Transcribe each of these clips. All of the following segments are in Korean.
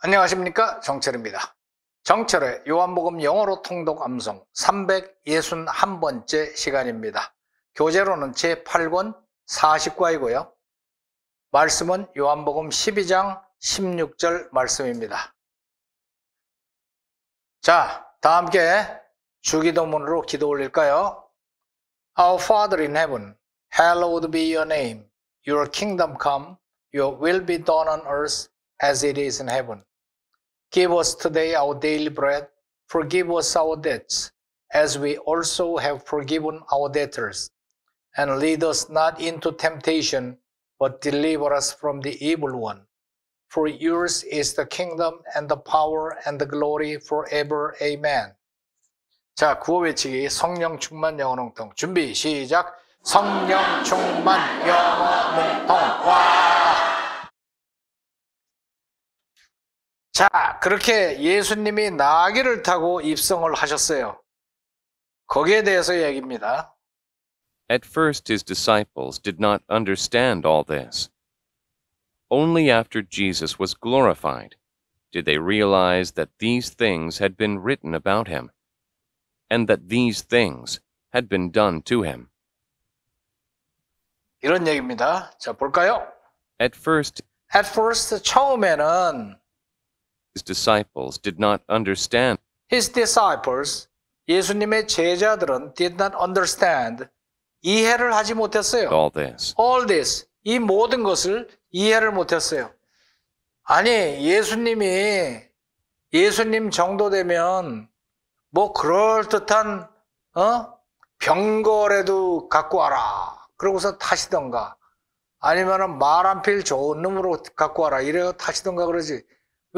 안녕하십니까 정철입니다. 정철의 요한복음 영어로 통독 암송 361번째 시간입니다. 교재로는 제8권 40과이고요. 말씀은 요한복음 12장 16절 말씀입니다. 자, 다 함께 주기도문으로 기도 올릴까요? Our Father in heaven, hallowed be your name. Your kingdom come, your will be done on earth as it is in heaven. Give us today our daily bread. Forgive us our debts, as we also have forgiven our debtors. And lead us not into temptation, but deliver us from the evil one. For yours is the kingdom and the power and the glory forever. Amen. 자, 구호 외치기 성령 충만 영어 준비 시작. 성령 충만 영어 와. 자, 그렇게 예수님이 나귀를 타고 입성을 하셨어요. 거기에 대해서 이야기입니다. At first his disciples did not understand all this. Only after Jesus was glorified did they realize that these things had been written about him and that these things had been done to him. 이런 얘기입니다. 자, 볼까요? At first, at first 처음에는 His disciples did not understand. His disciples, 예수님의 제자들은 did not understand. 이해를 하지 못했어요. All this. All this. 이 모든 것을 이해를 못했어요. 아니, 예수님이 예수님 정도 되면 뭐 그럴듯한 어? 병거래도 갖고 와라. 그러고서 타시던가 아니면말 한 필 좋은 놈으로 갖고 와라. 이래 타시던가 그러지.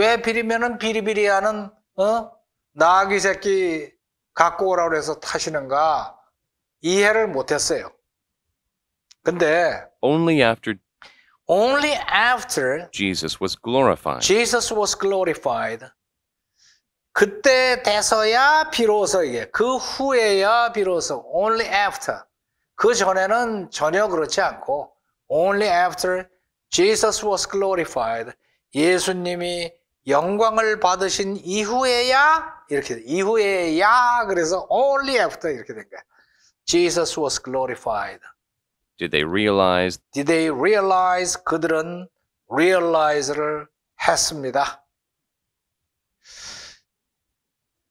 왜 비리면은 비리비리하는 어? 나귀 새끼 갖고 오라고 해서 타시는가 이해를 못했어요. 근데 only after only after Jesus was glorified. Jesus was glorified. 그때 돼서야 비로소 이게 그 후에야 비로소 only after 그 전에는 전혀 그렇지 않고 only after Jesus was glorified 예수님이 영광을 받으신 이후에야 이렇게 이후에야 그래서 only after 이렇게 된 거야. Jesus was glorified. Did they realize? Did they realize? 그들은 realize를 했습니다.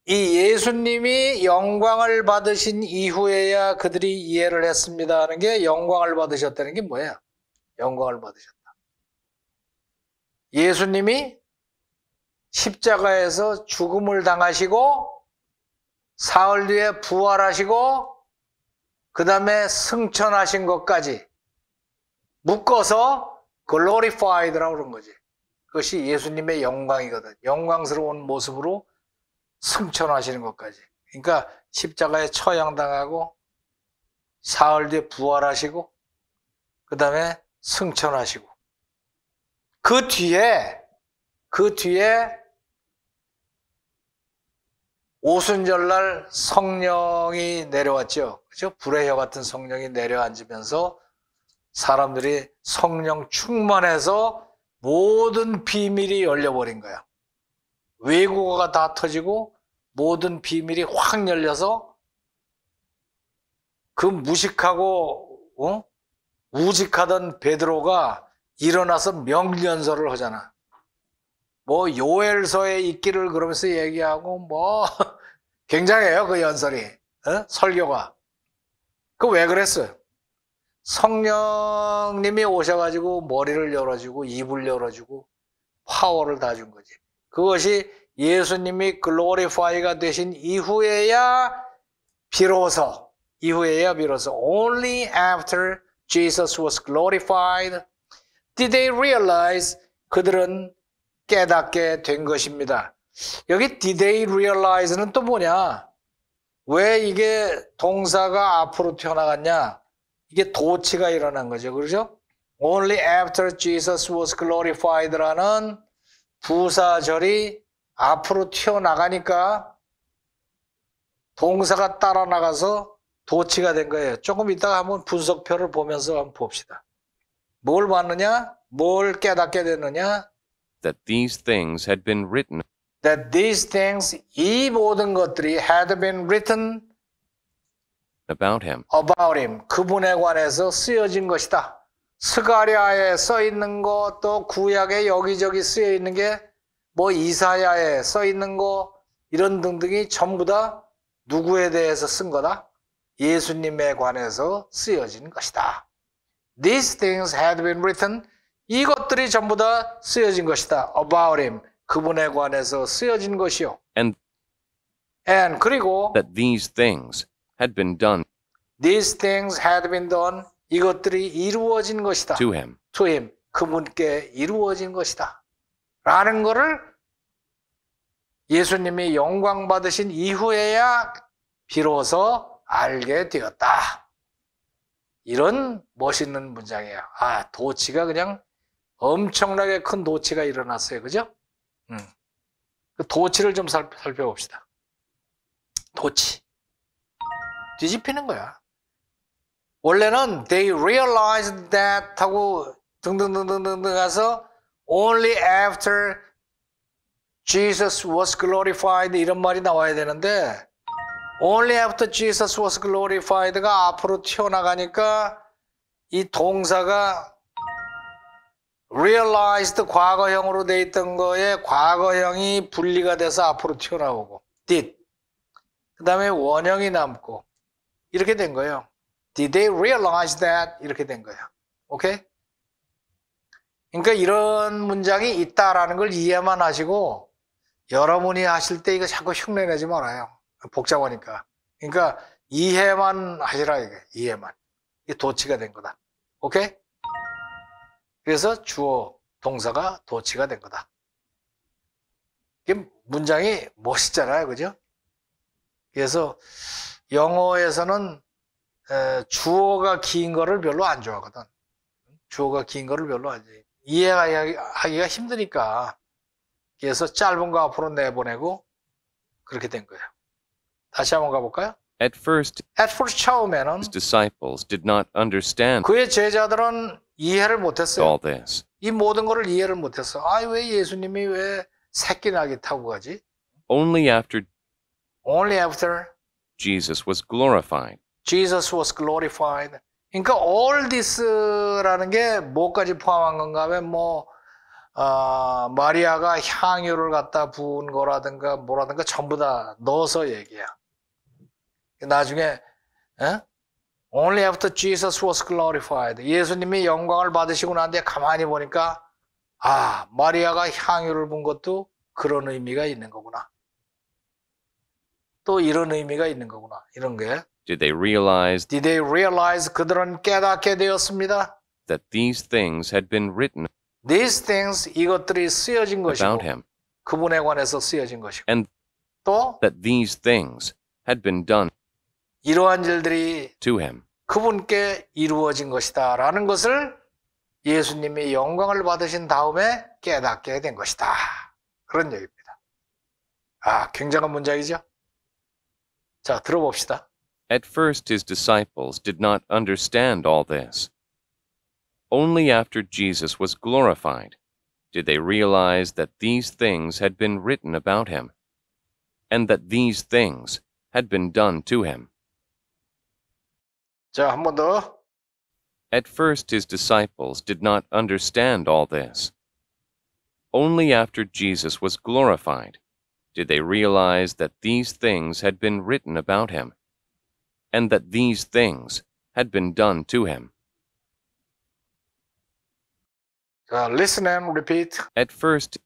이 예수님이 영광을 받으신 이후에야 그들이 이해를 했습니다 하는 게 영광을 받으셨다는 게뭐야 영광을 받으셨다. 예수님이 십자가에서 죽음을 당하시고 사흘 뒤에 부활하시고 그 다음에 승천하신 것까지 묶어서 글로리 r i f i 라고 그런 거지. 그것이 예수님의 영광이거든. 영광스러운 모습으로 승천하시는 것까지. 그러니까 십자가에 처형당하고 사흘 뒤에 부활하시고 그 다음에 승천하시고 그 뒤에 그 뒤에 오순절날 성령이 내려왔죠. 그죠? 불의 혀 같은 성령이 내려앉으면서 사람들이 성령 충만해서 모든 비밀이 열려버린 거야. 외국어가 다 터지고 모든 비밀이 확 열려서 그 무식하고 어? 우직하던 베드로가 일어나서 명연설을 하잖아. 뭐 요엘서에 있기를 그러면서 얘기하고 뭐 굉장해요 그 연설이 어? 설교가 그 왜그랬어 성령님이 오셔가지고 머리를 열어주고 입을 열어주고 파워를 다 준 거지 그것이 예수님이 글로리파이가 되신 이후에야 비로소 이후에야 비로소 only after Jesus was glorified did they realize 그들은 깨닫게 된 것입니다. 여기 디데이 they r e 는또 뭐냐? 왜 이게 동사가 앞으로 튀어나갔냐? 이게 도치가 일어난 거죠. 그렇죠? Only after Jesus was glorified라는 부사절이 앞으로 튀어나가니까 동사가 따라 나가서 도치가 된 거예요. 조금 이따가 한번 분석표를 보면서 한번 봅시다. 뭘 봤느냐? 뭘 깨닫게 됐느냐? that these things had been written that these things 이 모든 것들이 had been written about him about him 그분에 관해서 쓰여진 것이다. 스가랴에 써 있는 거또 구약에 여기저기 쓰여 있는 게 뭐 이사야에 써 있는 거 이런 등등이 전부 다 누구에 대해서 쓴 거다? 예수님에 관해서 쓰여진 것이다. These things had been written 이것들이 전부 다 쓰여진 것이다. About him. 그분에 관해서 쓰여진 것이요. And, and 그리고 that these things had been done. These things had been done. 이것들이 이루어진 것이다. To him. To him. 그분께 이루어진 것이다. 라는 것을 예수님이 영광 받으신 이후에야 비로소 알게 되었다. 이런 멋있는 문장이에요. 아, 도치가 그냥 엄청나게 큰 도치가 일어났어요. 그죠? 음. 그 도치를 좀 살펴봅시다. 도치. 뒤집히는 거야. 원래는 they realized that 하고 등등등등등 등가서 only after Jesus was glorified 이런 말이 나와야 되는데 only after Jesus was glorified가 앞으로 튀어나가니까 이 동사가 realized 과거형으로 돼 있던 거에 과거형이 분리가 돼서 앞으로 튀어나오고 did 그 다음에 원형이 남고 이렇게 된 거예요. Did they realize that? 이렇게 된 거예요. 오케이? 그러니까 이런 문장이 있다라는 걸 이해만 하시고 여러분이 하실 때 이거 자꾸 흉내내지 말아요. 복잡하니까. 그러니까 이해만 하시라 이게 이해만. 이게 도치가 된 거다. 오케이? 그래서 주어 동사가 도치가 된 거다. 이게 문장이 멋있잖아요. 그죠? 그래서 영어에서는 주어가 긴 거를 별로 안 좋아하거든. 주어가 긴 거를 별로 안 좋아해. 이해하기가 힘드니까. 그래서 짧은 거 앞으로 내보내고 그렇게 된 거예요. 다시 한번 가볼까요? At first, At first 처음에는 his disciples did not understand. 그의 제자들은 이해를 못했어요. 어, 네. 이 모든 것을 이해를 못했어. 아왜 예수님이 왜 새끼 나게 타고 가지? Only after Only after Jesus was glorified. Jesus was glorified. 그러니까 all this라는 게 뭐까지 포함한 건가 하뭐 어, 아, 마리아가 향유를 갖다 부은 거라든가 뭐라든가 전부 다 넣어서 얘기야. 나중에 에? Only after Jesus was glorified. 예수님이 영광을 받으시고 난 뒤에 가만히 보니까 아, 마리아가 향유를 본 것도 그런 의미가 있는 거구나. 또 이런 의미가 있는 거구나. 이런 게. Did they realize? Did they realize 그들은 깨닫게 되었습니다. That these things had been written. These things 이것들이 쓰여진 것이고 그분에 관해서 쓰여진 것이고. And 또 that these things had been done. 이러한 일들이 to him. 그분께 이루어진 것이다라는 것을 예수님의 영광을 받으신 다음에 깨닫게 된 것이다. 그런 얘기입니다. 아, 굉장한 문장이죠? 자, 들어봅시다. At first his disciples did not understand all this. Only after Jesus was glorified did they realize that these things had been written about him, and that these things had been done to him. 자, 더. At first his disciples did not understand all this. Only after Jesus was glorified did they realize that these things had been written about him, and that these things had been done to him. Uh, listen and repeat. At first,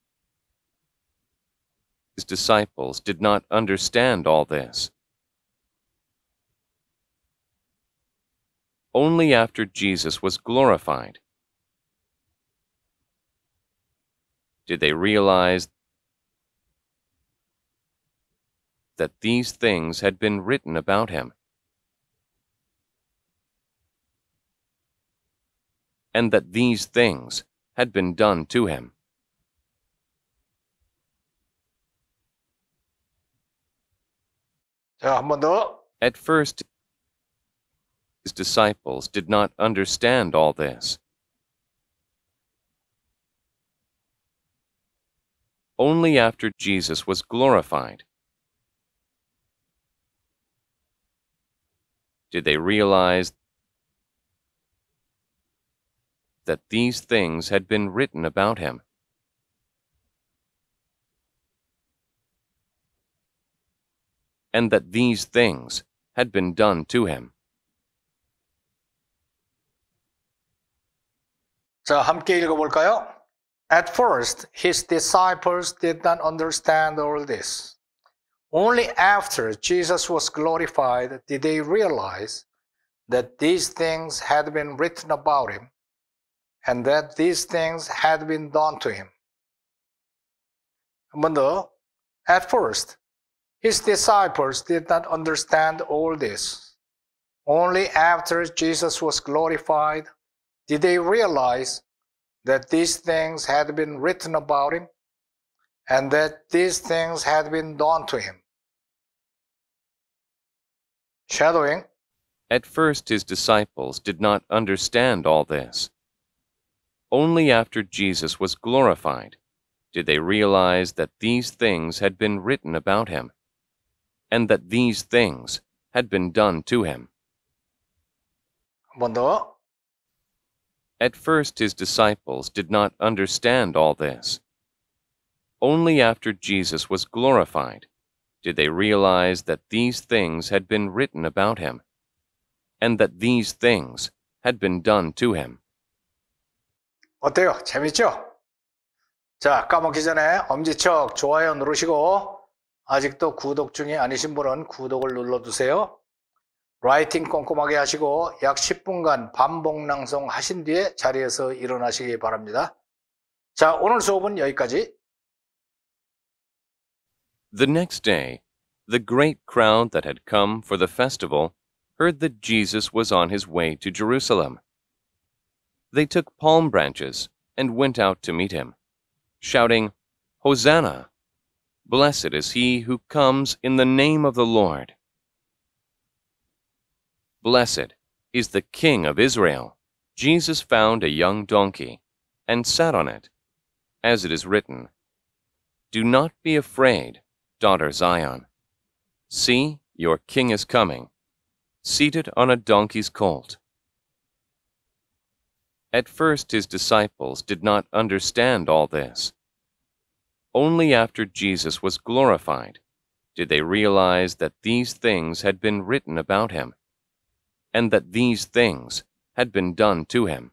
his disciples did not understand all this. only after Jesus was glorified. Did they realize that these things had been written about him? And that these things had been done to him. At first, his disciples did not understand all this. Only after Jesus was glorified did they realize that these things had been written about him. And that these things had been done to him. 자, 함께 읽어볼까요? At first, his disciples did not understand all this. Only after Jesus was glorified did they realize that these things had been written about him and that these things had been done to him. 한번 더. At first, his disciples did not understand all this. Only after Jesus was glorified did they realize that these things had been written about him and that these things had been done to him? Shadowing. At first, his disciples did not understand all this. Only after Jesus was glorified did they realize that these things had been written about him, and that these things had been done to him. 한번 더. At first his disciples did not understand all this. Only after Jesus was glorified did they realize that these things had been written about him, and that these things had been done to him. 어때요? 재밌죠? 자, 까먹기 전에 엄지척 좋아요 누르시고 아직도 구독 중이 아니신 분은 구독을 눌러두세요. 라이팅 꼼꼼하게 하시고 약 10분간 반복 낭송 하신 뒤에 자리에서 일어나시기 바랍니다. 자, 오늘 수업은 여기까지. The next day, the great crowd that had come for the festival heard that Jesus was on his way to Jerusalem. They took palm branches and went out to meet him, shouting, Hosanna! Blessed is he who comes in the name of the Lord. Blessed is the King of Israel. Jesus found a young donkey and sat on it, as it is written, Do not be afraid, daughter Zion. See, your king is coming, seated on a donkey's colt. At first his disciples did not understand all this. Only after Jesus was glorified did they realize that these things had been written about him and that these things had been done to him.